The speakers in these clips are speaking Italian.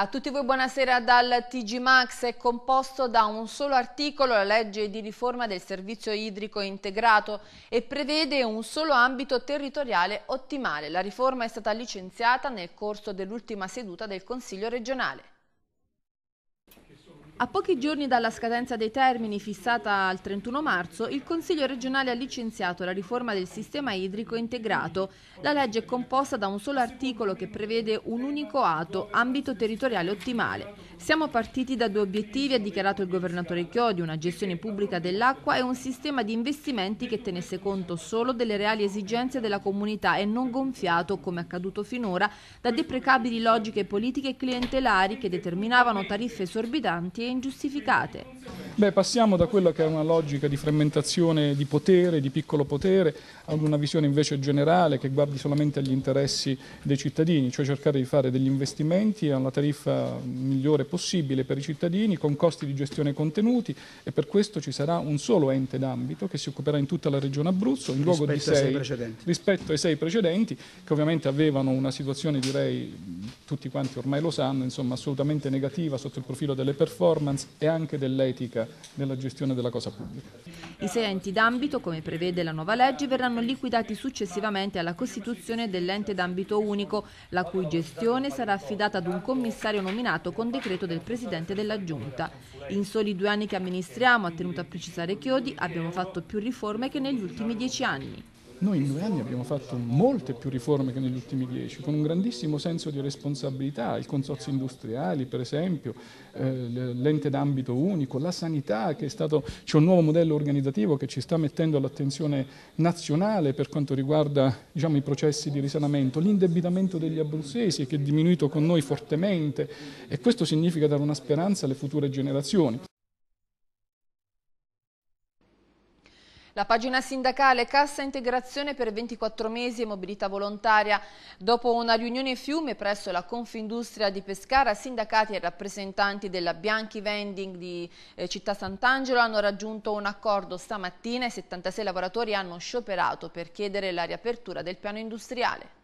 A tutti voi buonasera dal TG Max, è composto da un solo articolo la legge di riforma del servizio idrico integrato e prevede un solo ambito territoriale ottimale. La riforma è stata licenziata nel corso dell'ultima seduta del Consiglio regionale. A pochi giorni dalla scadenza dei termini fissata al 31 marzo, il Consiglio regionale ha licenziato la riforma del sistema idrico integrato. La legge è composta da un solo articolo che prevede un unico ato, ambito territoriale ottimale. Siamo partiti da due obiettivi, ha dichiarato il governatore Chiodi, una gestione pubblica dell'acqua e un sistema di investimenti che tenesse conto solo delle reali esigenze della comunità e non gonfiato, come accaduto finora, da deprecabili logiche politiche e clientelari che determinavano tariffe esorbitanti e ingiustificate. Beh, passiamo da quella che è una logica di frammentazione di potere, di piccolo potere, ad una visione invece generale che guardi solamente agli interessi dei cittadini, cioè cercare di fare degli investimenti a una tariffa migliore possibile per i cittadini con costi di gestione contenuti e per questo ci sarà un solo ente d'ambito che si occuperà in tutta la regione Abruzzo in luogo rispetto di sei, ai sei rispetto ai sei precedenti che ovviamente avevano una situazione direi tutti quanti ormai lo sanno insomma assolutamente negativa sotto il profilo delle performance e anche dell'etica nella gestione della cosa pubblica. I sei enti d'ambito come prevede la nuova legge verranno liquidati successivamente alla costituzione dell'ente d'ambito unico la cui gestione sarà affidata ad un commissario nominato con decreto decreto del Presidente della Giunta. In soli due anni che amministriamo, ha tenuto a precisare Chiodi, abbiamo fatto più riforme che negli ultimi dieci anni. Noi in due anni abbiamo fatto molte più riforme che negli ultimi dieci, con un grandissimo senso di responsabilità, i consorzi industriali per esempio, eh, l'ente d'ambito unico, la sanità che è stato, c'è un nuovo modello organizzativo che ci sta mettendo all'attenzione nazionale per quanto riguarda diciamo, i processi di risanamento, l'indebitamento degli abruzzesi che è diminuito con noi fortemente e questo significa dare una speranza alle future generazioni. La pagina sindacale Cassa Integrazione per 24 mesi e mobilità volontaria. Dopo una riunione fiume presso la Confindustria di Pescara, sindacati e rappresentanti della Bianchi Vending di eh, Città Sant'Angelo hanno raggiunto un accordo stamattina e 76 lavoratori hanno scioperato per chiedere la riapertura del piano industriale.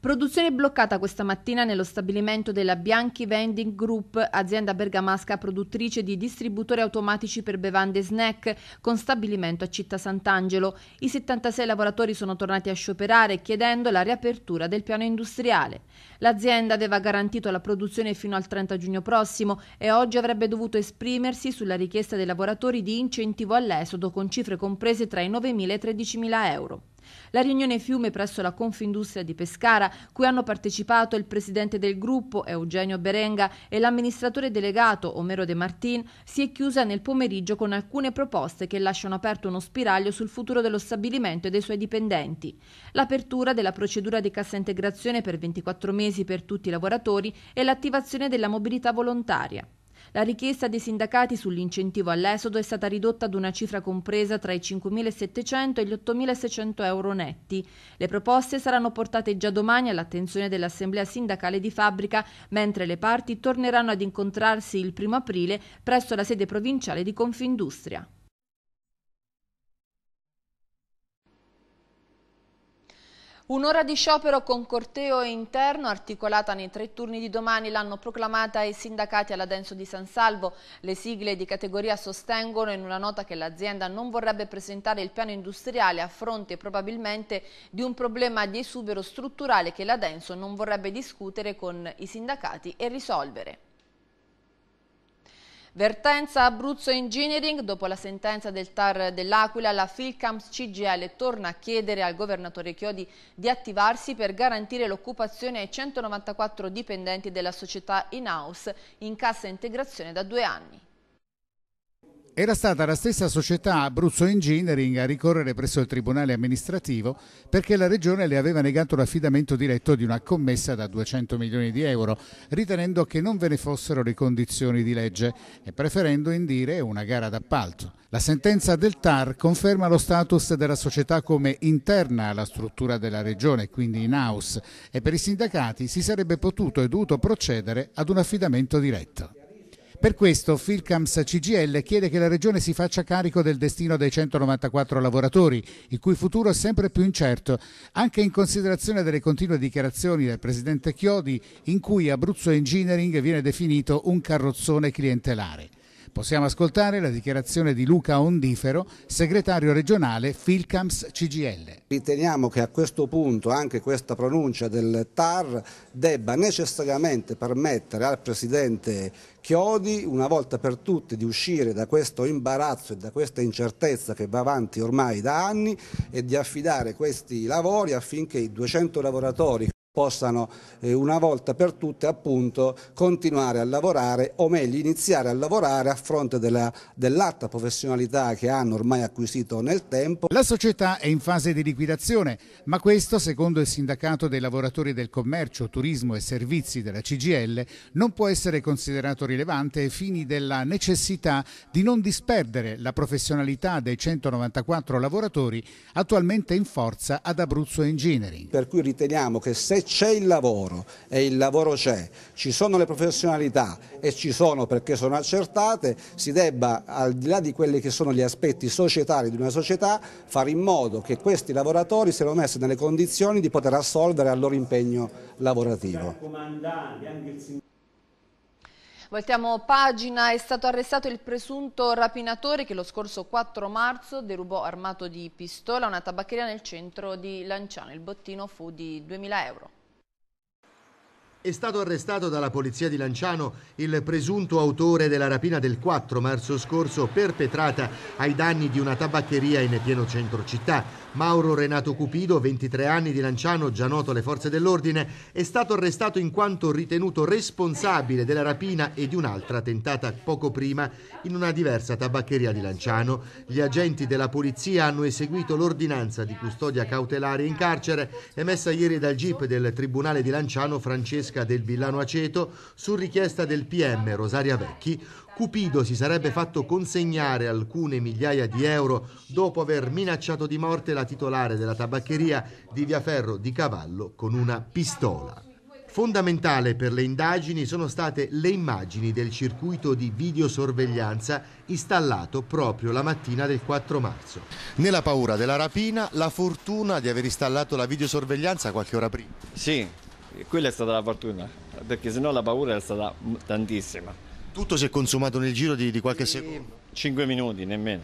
Produzione bloccata questa mattina nello stabilimento della Bianchi Vending Group, azienda bergamasca produttrice di distributori automatici per bevande e snack, con stabilimento a Città Sant'Angelo. I 76 lavoratori sono tornati a scioperare chiedendo la riapertura del piano industriale. L'azienda aveva garantito la produzione fino al 30 giugno prossimo e oggi avrebbe dovuto esprimersi sulla richiesta dei lavoratori di incentivo all'esodo con cifre comprese tra i 9.000 e i 13.000 euro. La riunione fiume presso la Confindustria di Pescara, cui hanno partecipato il presidente del gruppo Eugenio Berenga e l'amministratore delegato Omero De Martin, si è chiusa nel pomeriggio con alcune proposte che lasciano aperto uno spiraglio sul futuro dello stabilimento e dei suoi dipendenti. L'apertura della procedura di cassa integrazione per 24 mesi per tutti i lavoratori e l'attivazione della mobilità volontaria. La richiesta dei sindacati sull'incentivo all'esodo è stata ridotta ad una cifra compresa tra i 5.700 e gli 8.600 euro netti. Le proposte saranno portate già domani all'attenzione dell'Assemblea sindacale di fabbrica, mentre le parti torneranno ad incontrarsi il 1 aprile presso la sede provinciale di Confindustria. Un'ora di sciopero con corteo interno, articolata nei tre turni di domani, l'hanno proclamata i sindacati alla Denso di San Salvo. Le sigle di categoria sostengono in una nota che l'azienda non vorrebbe presentare il piano industriale a fronte probabilmente di un problema di esubero strutturale che la Denso non vorrebbe discutere con i sindacati e risolvere. Vertenza Abruzzo Engineering, dopo la sentenza del TAR dell'Aquila, la Filcams CGL torna a chiedere al governatore Chiodi di attivarsi per garantire l'occupazione ai 194 dipendenti della società in-house in cassa integrazione da due anni. Era stata la stessa società Abruzzo Engineering a ricorrere presso il Tribunale amministrativo perché la Regione le aveva negato l'affidamento diretto di una commessa da 200 milioni di euro, ritenendo che non ve ne fossero le condizioni di legge e preferendo indire una gara d'appalto. La sentenza del TAR conferma lo status della società come interna alla struttura della Regione, quindi in house, e per i sindacati si sarebbe potuto e dovuto procedere ad un affidamento diretto. Per questo Filcams CGL chiede che la Regione si faccia carico del destino dei 194 lavoratori, il cui futuro è sempre più incerto, anche in considerazione delle continue dichiarazioni del Presidente Chiodi in cui Abruzzo Engineering viene definito un carrozzone clientelare. Possiamo ascoltare la dichiarazione di Luca Ondifero, segretario regionale Filcams CGL. Riteniamo che a questo punto anche questa pronuncia del TAR debba necessariamente permettere al Presidente Chiodi una volta per tutte di uscire da questo imbarazzo e da questa incertezza che va avanti ormai da anni e di affidare questi lavori affinché i 200 lavoratori possano eh, una volta per tutte appunto continuare a lavorare o meglio iniziare a lavorare a fronte dell'alta dell professionalità che hanno ormai acquisito nel tempo. La società è in fase di liquidazione ma questo secondo il sindacato dei lavoratori del commercio, turismo e servizi della CGL non può essere considerato rilevante ai fini della necessità di non disperdere la professionalità dei 194 lavoratori attualmente in forza ad Abruzzo Engineering. Per cui riteniamo che se c'è il lavoro e il lavoro c'è, ci sono le professionalità e ci sono perché sono accertate, si debba al di là di quelli che sono gli aspetti societari di una società fare in modo che questi lavoratori siano messi nelle condizioni di poter assolvere al loro impegno lavorativo. Voltiamo pagina, è stato arrestato il presunto rapinatore che lo scorso 4 marzo derubò armato di pistola una tabaccheria nel centro di Lanciano. Il bottino fu di 2.000 euro. È stato arrestato dalla polizia di Lanciano il presunto autore della rapina del 4 marzo scorso perpetrata ai danni di una tabaccheria in pieno centro città. Mauro Renato Cupido, 23 anni di Lanciano, già noto alle forze dell'ordine, è stato arrestato in quanto ritenuto responsabile della rapina e di un'altra tentata poco prima in una diversa tabaccheria di Lanciano. Gli agenti della polizia hanno eseguito l'ordinanza di custodia cautelare in carcere emessa ieri dal GIP del Tribunale di Lanciano Francesco pesca del Villano Aceto, su richiesta del PM Rosaria Vecchi, Cupido si sarebbe fatto consegnare alcune migliaia di euro dopo aver minacciato di morte la titolare della tabaccheria di Viaferro di Cavallo con una pistola. Fondamentale per le indagini sono state le immagini del circuito di videosorveglianza installato proprio la mattina del 4 marzo. Nella paura della rapina, la fortuna di aver installato la videosorveglianza qualche ora prima. Sì, quella è stata la fortuna, perché sennò la paura è stata tantissima. Tutto si è consumato nel giro di, di qualche secondo? 5 minuti, nemmeno.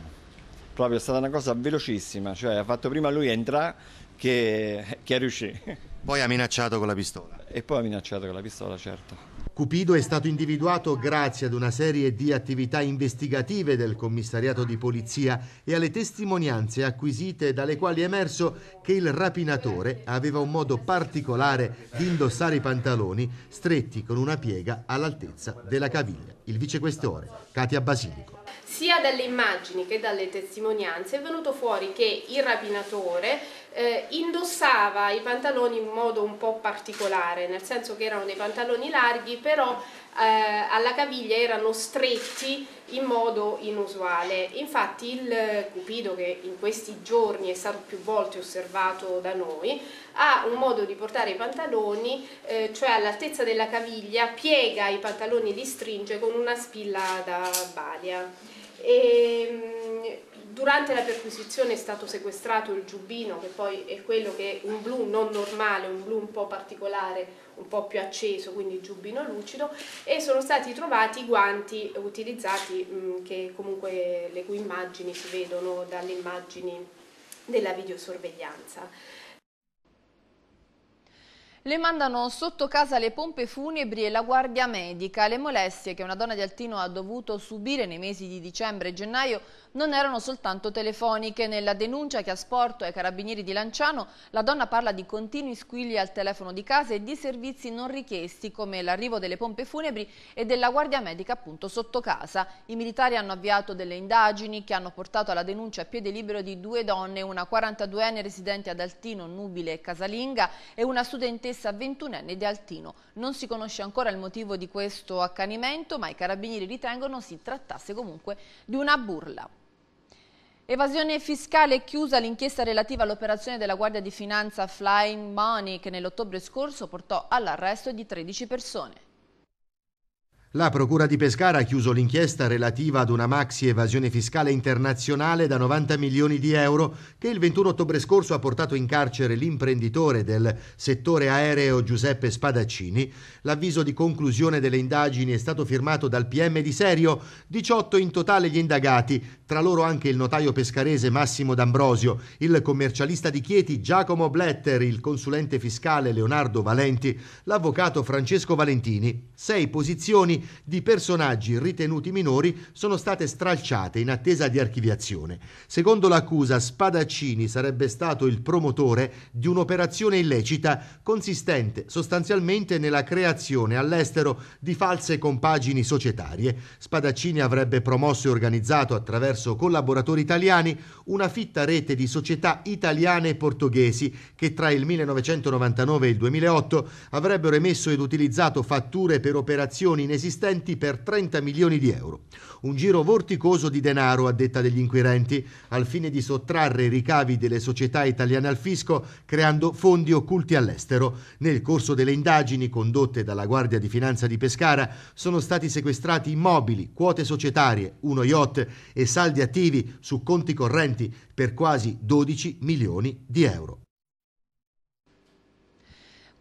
Proprio è stata una cosa velocissima, cioè ha fatto prima lui entrare che, che riuscito. Poi ha minacciato con la pistola? E poi ha minacciato con la pistola, certo. Cupido è stato individuato grazie ad una serie di attività investigative del commissariato di polizia e alle testimonianze acquisite dalle quali è emerso che il rapinatore aveva un modo particolare di indossare i pantaloni stretti con una piega all'altezza della caviglia. Il vicequestore, Katia Basilico. Sia dalle immagini che dalle testimonianze è venuto fuori che il rapinatore eh, indossava i pantaloni in modo un po' particolare, nel senso che erano dei pantaloni larghi, però eh, alla caviglia erano stretti in modo inusuale. Infatti il Cupido, che in questi giorni è stato più volte osservato da noi, ha un modo di portare i pantaloni, eh, cioè all'altezza della caviglia, piega i pantaloni, li stringe con una spilla da balia. E, ehm, durante la perquisizione è stato sequestrato il giubbino, che poi è quello che è un blu non normale, un blu un po' particolare, un po' più acceso, quindi giubbino lucido, e sono stati trovati i guanti utilizzati, mm, comunque, le cui immagini si vedono dalle immagini della videosorveglianza. Le mandano sotto casa le pompe funebri e la guardia medica. Le molestie che una donna di Altino ha dovuto subire nei mesi di dicembre e gennaio non erano soltanto telefoniche. Nella denuncia che ha sporto ai carabinieri di Lanciano, la donna parla di continui squilli al telefono di casa e di servizi non richiesti come l'arrivo delle pompe funebri e della guardia medica appunto sotto casa. I militari hanno avviato delle indagini che hanno portato alla denuncia a piede libero di due donne, una 42enne residente ad Altino, nubile e casalinga e una studentessa anch'essa 21enne di Altino. Non si conosce ancora il motivo di questo accanimento, ma i carabinieri ritengono si trattasse comunque di una burla. Evasione fiscale chiusa l'inchiesta relativa all'operazione della Guardia di Finanza Flying Money che nell'ottobre scorso portò all'arresto di 13 persone. La Procura di Pescara ha chiuso l'inchiesta relativa ad una maxi evasione fiscale internazionale da 90 milioni di euro che il 21 ottobre scorso ha portato in carcere l'imprenditore del settore aereo Giuseppe Spadaccini. L'avviso di conclusione delle indagini è stato firmato dal PM di Serio, 18 in totale gli indagati, tra loro anche il notaio pescarese Massimo D'Ambrosio, il commercialista di Chieti Giacomo Bletter, il consulente fiscale Leonardo Valenti, l'avvocato Francesco Valentini. Sei posizioni di personaggi ritenuti minori sono state stralciate in attesa di archiviazione. Secondo l'accusa, Spadaccini sarebbe stato il promotore di un'operazione illecita consistente sostanzialmente nella creazione all'estero di false compagini societarie. Spadaccini avrebbe promosso e organizzato attraverso collaboratori italiani una fitta rete di società italiane e portoghesi che tra il 1999 e il 2008 avrebbero emesso ed utilizzato fatture per operazioni inesistenti esistenti per 30 milioni di euro. Un giro vorticoso di denaro, a detta degli inquirenti, al fine di sottrarre i ricavi delle società italiane al fisco creando fondi occulti all'estero. Nel corso delle indagini condotte dalla Guardia di Finanza di Pescara sono stati sequestrati immobili, quote societarie, uno yacht e saldi attivi su conti correnti per quasi 12 milioni di euro.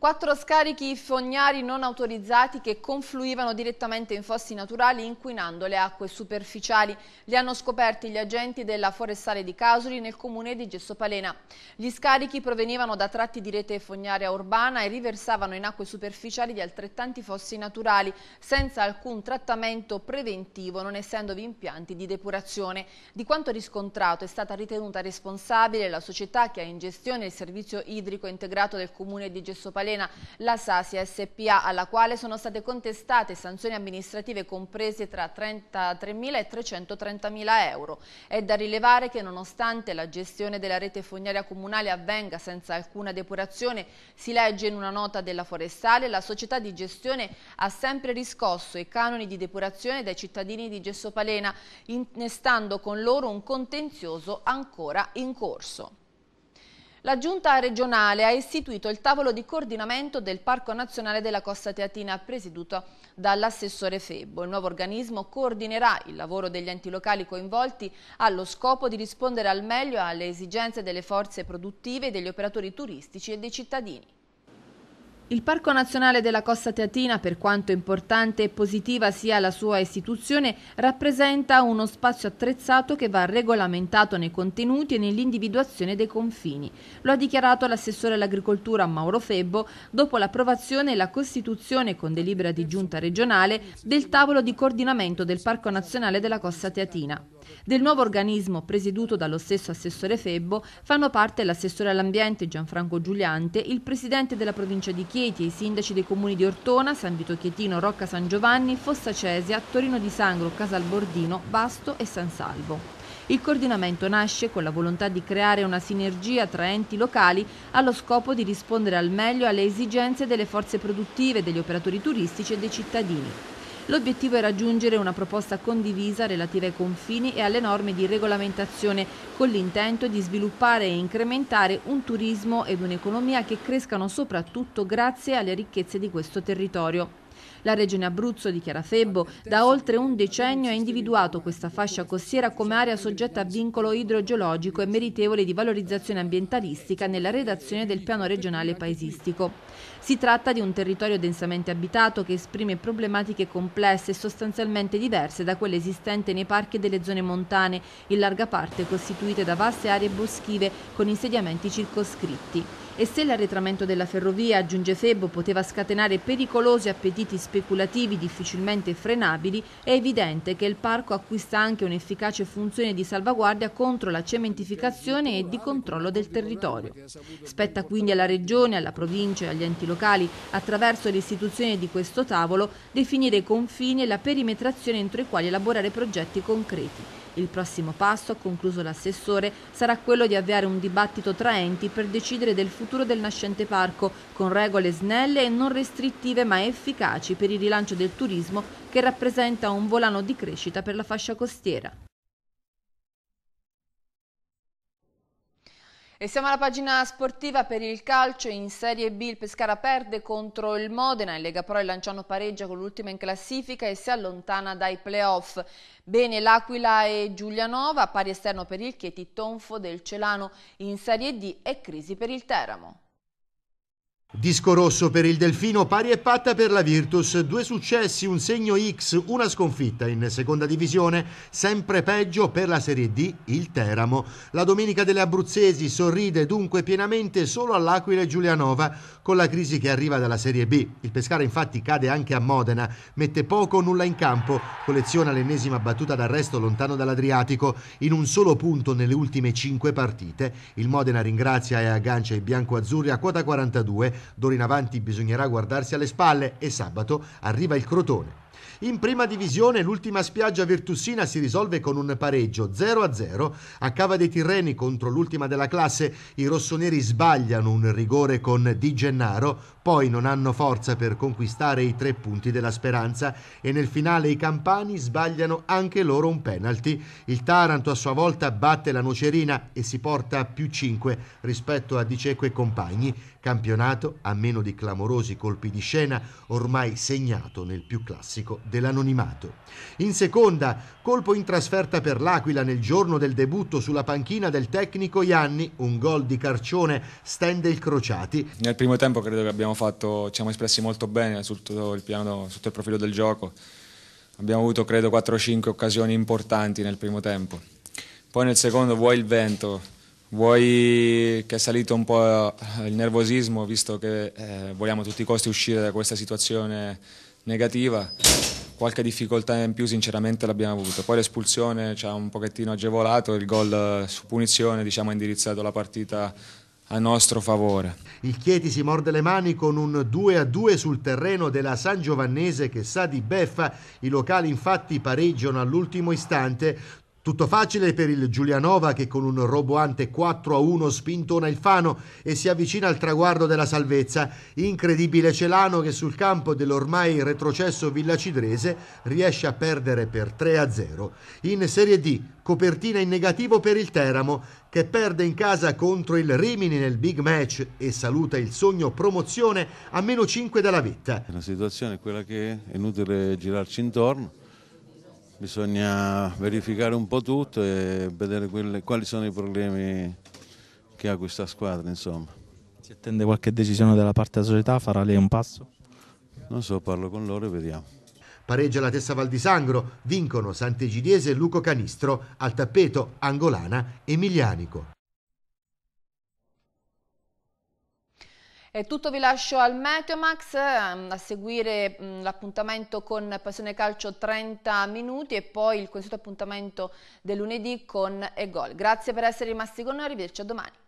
Quattro scarichi fognari non autorizzati che confluivano direttamente in fossi naturali inquinando le acque superficiali. Li hanno scoperti gli agenti della forestale di Casoli nel comune di Gessopalena. Gli scarichi provenivano da tratti di rete fognaria urbana e riversavano in acque superficiali di altrettanti fossi naturali senza alcun trattamento preventivo non essendovi impianti di depurazione. Di quanto riscontrato è stata ritenuta responsabile la società che ha in gestione il servizio idrico integrato del comune di Gessopalena Serena la Sasia SPA, alla quale sono state contestate sanzioni amministrative comprese tra 33.000 e 330.000 euro. È da rilevare che nonostante la gestione della rete fognaria comunale avvenga senza alcuna depurazione, si legge in una nota della forestale, la società di gestione ha sempre riscosso i canoni di depurazione dai cittadini di Gessopalena, innestando con loro un contenzioso ancora in corso. La Giunta regionale ha istituito il tavolo di coordinamento del Parco Nazionale della Costa Teatina presieduto dall'assessore Febbo. Il nuovo organismo coordinerà il lavoro degli enti locali coinvolti allo scopo di rispondere al meglio alle esigenze delle forze produttive, degli operatori turistici e dei cittadini. Il Parco Nazionale della Costa Teatina, per quanto importante e positiva sia la sua istituzione, rappresenta uno spazio attrezzato che va regolamentato nei contenuti e nell'individuazione dei confini. Lo ha dichiarato l'assessore all'agricoltura Mauro Febbo dopo l'approvazione e la costituzione con delibera di giunta regionale del tavolo di coordinamento del Parco Nazionale della Costa Teatina. Del nuovo organismo presieduto dallo stesso assessore Febbo fanno parte l'assessore all'ambiente Gianfranco Giuliante, il presidente della provincia di Chiesa Chieti e i sindaci dei comuni di Ortona, San Vito Chietino, Rocca San Giovanni, Fossa Cesia, Torino di Sangro, Casalbordino, Vasto e San Salvo. Il coordinamento nasce con la volontà di creare una sinergia tra enti locali allo scopo di rispondere al meglio alle esigenze delle forze produttive, degli operatori turistici e dei cittadini. L'obiettivo è raggiungere una proposta condivisa relativa ai confini e alle norme di regolamentazione, con l'intento di sviluppare e incrementare un turismo ed un'economia che crescano soprattutto grazie alle ricchezze di questo territorio. La regione Abruzzo di Chiarafebbo da oltre un decennio ha individuato questa fascia costiera come area soggetta a vincolo idrogeologico e meritevole di valorizzazione ambientalistica nella redazione del piano regionale paesistico. Si tratta di un territorio densamente abitato che esprime problematiche complesse e sostanzialmente diverse da quelle esistenti nei parchi delle zone montane, in larga parte costituite da vaste aree boschive con insediamenti circoscritti. E se l'arretramento della ferrovia, aggiunge Febbo, poteva scatenare pericolosi appetiti speculativi difficilmente frenabili, è evidente che il parco acquista anche un'efficace funzione di salvaguardia contro la cementificazione e di controllo del territorio. Spetta quindi alla Regione, alla Provincia e agli enti locali, attraverso l'istituzione di questo tavolo, definire i confini e la perimetrazione entro i quali elaborare progetti concreti. Il prossimo passo, ha concluso l'assessore, sarà quello di avviare un dibattito tra enti per decidere del futuro del nascente parco, con regole snelle e non restrittive ma efficaci per il rilancio del turismo che rappresenta un volano di crescita per la fascia costiera. E siamo alla pagina sportiva per il calcio. In Serie B il Pescara perde contro il Modena. In Lega Pro il Lanciano pareggia con l'ultima in classifica e si allontana dai playoff. Bene l'Aquila e Giulianova, pari esterno per il Chieti, tonfo del Celano in Serie D e crisi per il Teramo. Disco rosso per il Delfino, pari e patta per la Virtus, due successi, un segno X, una sconfitta in seconda divisione, sempre peggio per la Serie D, il Teramo. La domenica delle Abruzzesi sorride dunque pienamente solo all'Aquila e Giulianova, con la crisi che arriva dalla Serie B. Il Pescara infatti cade anche a Modena, mette poco o nulla in campo, colleziona l'ennesima battuta d'arresto lontano dall'Adriatico, in un solo punto nelle ultime cinque partite. Il Modena ringrazia e aggancia i bianco-azzurri a quota 42 D'ora in avanti bisognerà guardarsi alle spalle e sabato arriva il Crotone. In prima divisione l'ultima spiaggia virtussina si risolve con un pareggio 0-0 a Cava dei Tirreni contro l'ultima della classe. I rossoneri sbagliano un rigore con Di Gennaro, poi non hanno forza per conquistare i tre punti della speranza e nel finale i campani sbagliano anche loro un penalty. Il Taranto a sua volta batte la Nocerina e si porta a più 5 rispetto a Di e compagni, campionato a meno di clamorosi colpi di scena ormai segnato nel più classico dell'anonimato. In seconda, colpo in trasferta per l'Aquila nel giorno del debutto sulla panchina del tecnico Ianni, un gol di Carcione stende il Crociati. Nel primo tempo credo che abbiamo abbiamo fatto, ci siamo espressi molto bene sotto il, piano, sotto il profilo del gioco. Abbiamo avuto credo 4-5 occasioni importanti nel primo tempo. Poi nel secondo vuoi il vento, vuoi che è salito un po' il nervosismo visto che eh, vogliamo a tutti i costi uscire da questa situazione negativa. Qualche difficoltà in più sinceramente l'abbiamo avuto. Poi l'espulsione ci ha un pochettino agevolato, il gol eh, su punizione diciamo, ha indirizzato la partita a nostro favore. Il Chieti si morde le mani con un 2 a 2 sul terreno della San Giovannese che sa di beffa. I locali infatti pareggiano all'ultimo istante tutto facile per il Giulianova che con un roboante 4 a 1 spintona il Fano e si avvicina al traguardo della salvezza. Incredibile Celano che sul campo dell'ormai retrocesso Villacidrese riesce a perdere per 3 a 0. In Serie D, copertina in negativo per il Teramo che perde in casa contro il Rimini nel big match e saluta il sogno promozione a meno 5 dalla vetta. La situazione è quella che è inutile girarci intorno bisogna verificare un po' tutto e vedere quelle, quali sono i problemi che ha questa squadra. Insomma. Si attende qualche decisione dalla parte della società? Farà lei un passo? Non so, parlo con loro e vediamo. Pareggia la Tessa Val di Sangro, vincono Sant'Egidiese e Luco Canistro, al tappeto Angolana e Miglianico. È tutto, vi lascio al Meteomax, ehm, a seguire l'appuntamento con Passione Calcio 30 minuti e poi il consueto appuntamento del lunedì con E-Gol. Grazie per essere rimasti con noi, arrivederci a domani.